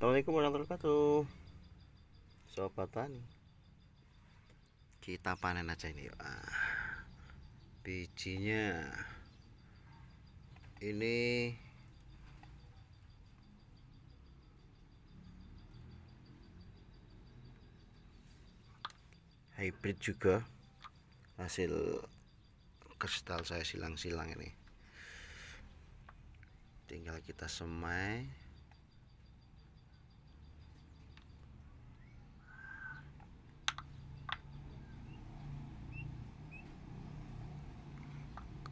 Assalamualaikum warahmatullahi wabarakatuh Sobat tani Kita panen aja ini ah, Bijinya Ini Hybrid juga Hasil kristal saya silang-silang ini Tinggal kita semai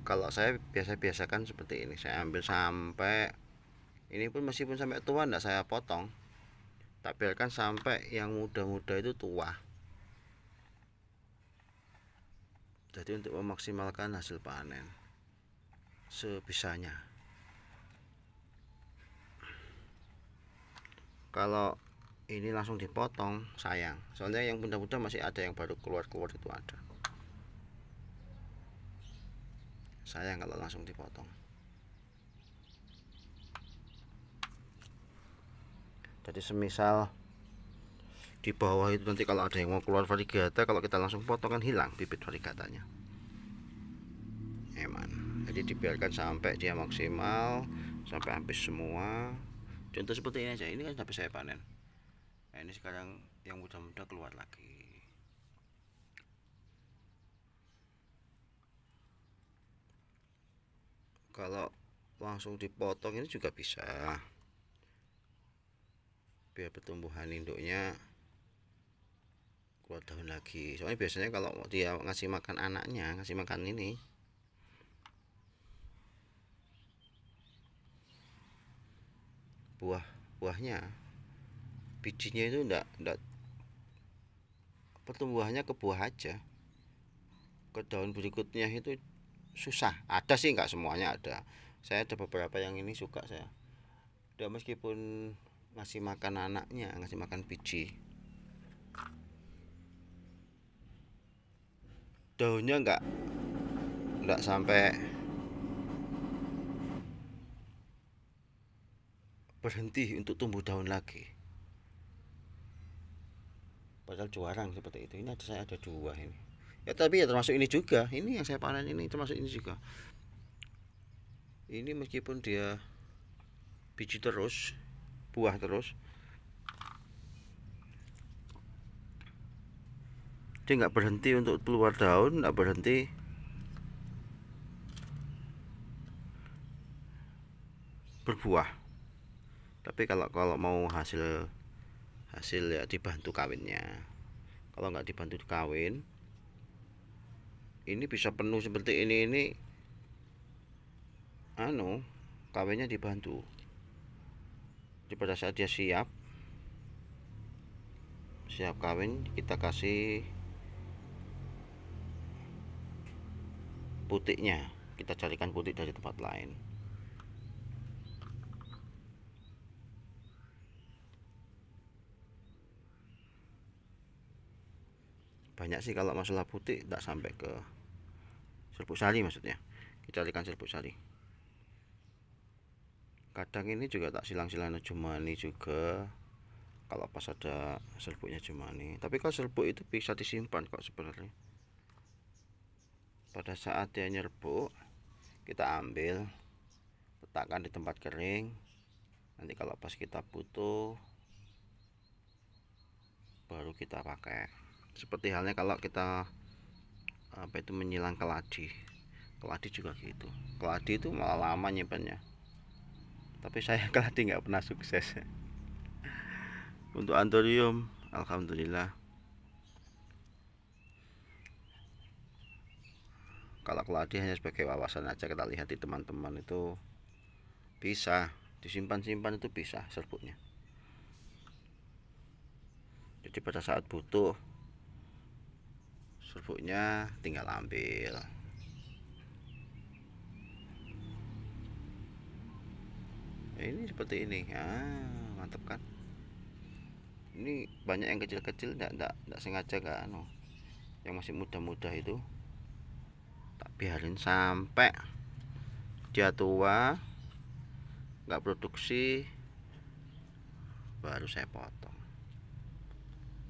kalau saya biasa-biasakan seperti ini saya ambil sampai ini pun meskipun sampai tua tidak saya potong tak biarkan sampai yang muda-muda itu tua jadi untuk memaksimalkan hasil panen sebisanya kalau ini langsung dipotong sayang soalnya yang muda-muda masih ada yang baru keluar-keluar itu ada sayang kalau langsung dipotong jadi semisal di bawah itu nanti kalau ada yang mau keluar varigata kalau kita langsung potong kan hilang bibit varigatanya Emang. jadi dibiarkan sampai dia maksimal sampai habis semua contoh seperti ini aja ini kan sampai saya panen nah, ini sekarang yang muda mudah keluar lagi kalau langsung dipotong ini juga bisa biar pertumbuhan induknya keluar daun lagi soalnya biasanya kalau dia ngasih makan anaknya ngasih makan ini buah buahnya bijinya itu ndak ndak pertumbuhannya ke buah aja ke daun berikutnya itu susah ada sih nggak semuanya ada saya ada beberapa yang ini suka saya udah meskipun ngasih makan anaknya ngasih makan biji daunnya nggak nggak sampai berhenti untuk tumbuh daun lagi padahal juarang seperti itu ini ada saya ada dua ini ya tapi ya termasuk ini juga ini yang saya panen ini termasuk ini juga ini meskipun dia biji terus buah terus dia nggak berhenti untuk keluar daun nggak berhenti berbuah tapi kalau kalau mau hasil hasil ya dibantu kawinnya kalau nggak dibantu kawin ini bisa penuh seperti ini ini anu kawinnya dibantu jadi pada saat dia siap siap kawin kita kasih putiknya. kita carikan putik dari tempat lain banyak sih kalau masalah putih tidak sampai ke serbuk sari maksudnya kita carikan serbuk sari kadang ini juga tak silang-silang ini juga kalau pas ada serbuknya cuma ini tapi kalau serbuk itu bisa disimpan kok sebenarnya pada saat dia nyerbuk kita ambil letakkan di tempat kering nanti kalau pas kita butuh baru kita pakai seperti halnya kalau kita apa itu menyilang keladi keladi juga gitu keladi itu malah lama nyimpannya tapi saya keladi nggak pernah sukses untuk antorium alhamdulillah kalau keladi hanya sebagai wawasan aja kita lihat di teman-teman itu bisa disimpan-simpan itu bisa serbuknya jadi pada saat butuh serbuknya tinggal ambil ya, ini seperti ini ah mantap kan ini banyak yang kecil-kecil tidak -kecil, tidak sengaja kan oh. yang masih muda-muda itu tak biarin sampai dia tua nggak produksi baru saya potong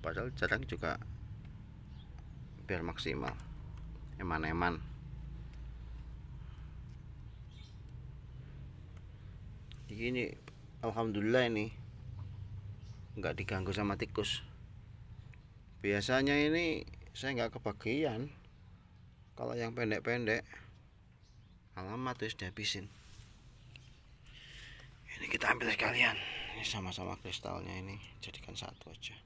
padahal jarang juga biar maksimal eman-eman ini alhamdulillah ini nggak diganggu sama tikus biasanya ini saya nggak kebagian kalau yang pendek-pendek alamat terus dihabisin ini kita ambil sekalian ini sama-sama kristalnya ini jadikan satu aja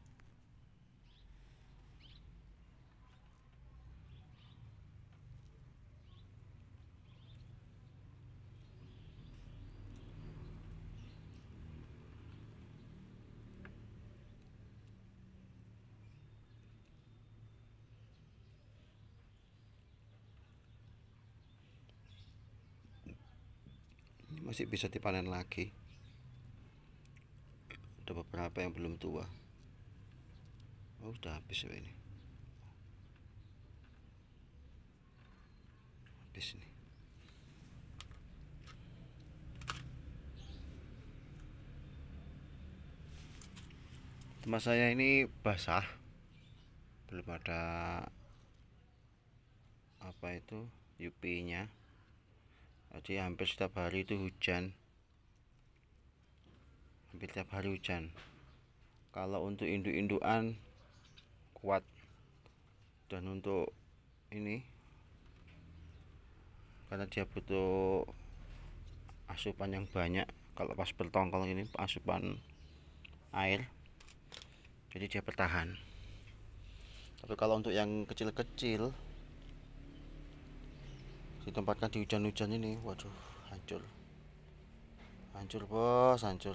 masih bisa dipanen lagi ada beberapa yang belum tua oh udah habis ya ini habis ini teman saya ini basah belum ada apa itu UP nya jadi hampir setiap hari itu hujan hampir setiap hari hujan kalau untuk induk-indukan kuat dan untuk ini karena dia butuh asupan yang banyak kalau pas bertongkol ini asupan air jadi dia bertahan tapi kalau untuk yang kecil-kecil ditempatkan di hujan-hujan ini waduh hancur hancur bos hancur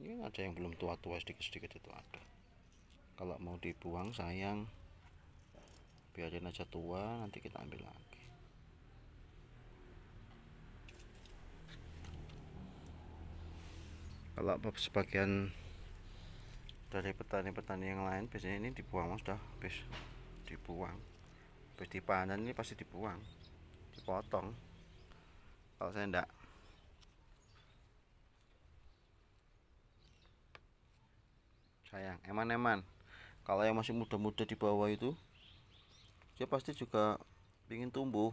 ini ada yang belum tua-tua sedikit-sedikit itu ada kalau mau dibuang sayang biarin aja tua nanti kita ambil lagi kalau sebagian dari petani-petani yang lain biasanya ini dibuang sudah, habis dibuang habis dipanen ini pasti dibuang dipotong kalau saya enggak sayang eman-eman kalau yang masih muda-muda di bawah itu dia pasti juga ingin tumbuh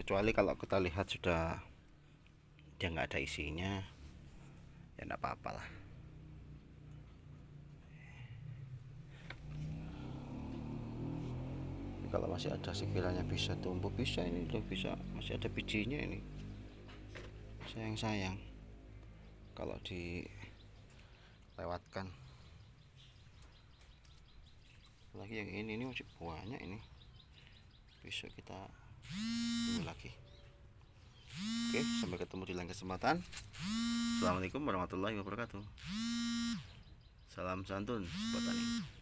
kecuali kalau kita lihat sudah dia nggak ada isinya ya enggak apa-apa lah kalau masih ada sekiranya bisa tumbuh bisa ini udah bisa masih ada bijinya ini sayang-sayang kalau dilewatkan lagi yang ini ini masih banyak ini bisa kita ini lagi oke sampai ketemu di lain kesempatan Assalamualaikum warahmatullahi wabarakatuh salam santun buat tani